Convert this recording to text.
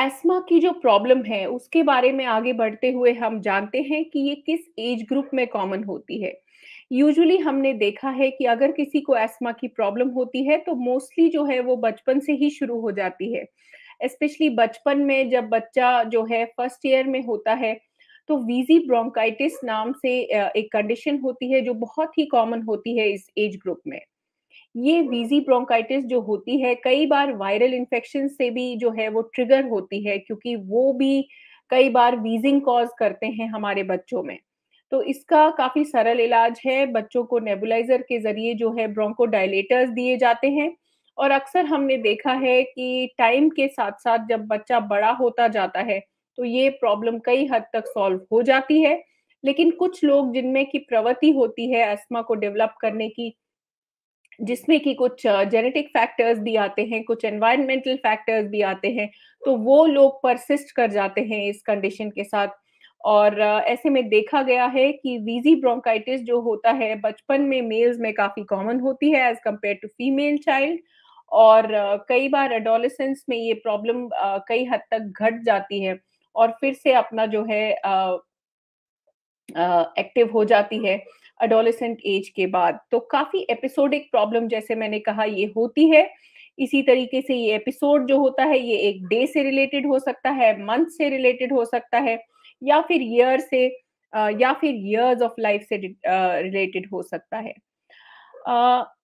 ESMA की जो problem है उसके बारे में आगे बढ़ते हुए हम जानते हैं कि ये किस एज ग्रुप में कॉमन होती है यूजुअली हमने देखा है कि अगर किसी को एस्मा की प्रॉब्लम होती है तो मोस्टली जो है वो बचपन से ही शुरू हो जाती है स्पेशली बचपन में जब बच्चा जो है फर्स्ट ईयर में होता है तो वीजी ब्रोंकाइटिस नाम से एक कंडीशन होती है जो बहुत ही कॉमन होती है इस एज ग्रुप में ये वीजी ब्रोंकाइटिस जो होती है कई बार वायरल इन्फेक्शन से भी जो है वो ट्रिगर होती है क्योंकि वो भी कई बार वीजिंग कॉज करते हैं हमारे बच्चों में तो इसका काफी सरल इलाज है बच्चों को नेबुलाइजर के जरिए जो है ब्रोंकोडाइलेटर्स दिए जाते हैं और अक्सर हमने देखा है कि टाइम के साथ साथ जब बच्चा बड़ा होता जाता है तो ये प्रॉब्लम कई हद तक सॉल्व हो जाती है लेकिन कुछ लोग जिनमें की प्रवृत्ति होती है अस्मा को डेवलप करने की जिसमें कि कुछ जेनेटिक फैक्टर्स भी आते हैं कुछ एनवायरमेंटल फैक्टर्स भी आते हैं तो वो लोग परसिस्ट कर जाते हैं इस कंडीशन के साथ और ऐसे में देखा गया है कि वीजी ब्रोंकाइटिस जो होता है बचपन में मेल्स में काफ़ी कॉमन होती है as compare to female child और कई बार एडोलिसेंस में ये प्रॉब्लम कई हद तक घट जाती है और फिर से अपना जो है एक्टिव हो जाती है एडोलिसेंट एज के बाद तो काफी एपिसोडिक प्रॉब्लम जैसे मैंने कहा ये होती है इसी तरीके से ये एपिसोड जो होता है ये एक डे से रिलेटेड हो सकता है मंथ से रिलेटेड हो सकता है या फिर ईयर से या फिर ईयर्स ऑफ लाइफ से रिलेटेड हो सकता है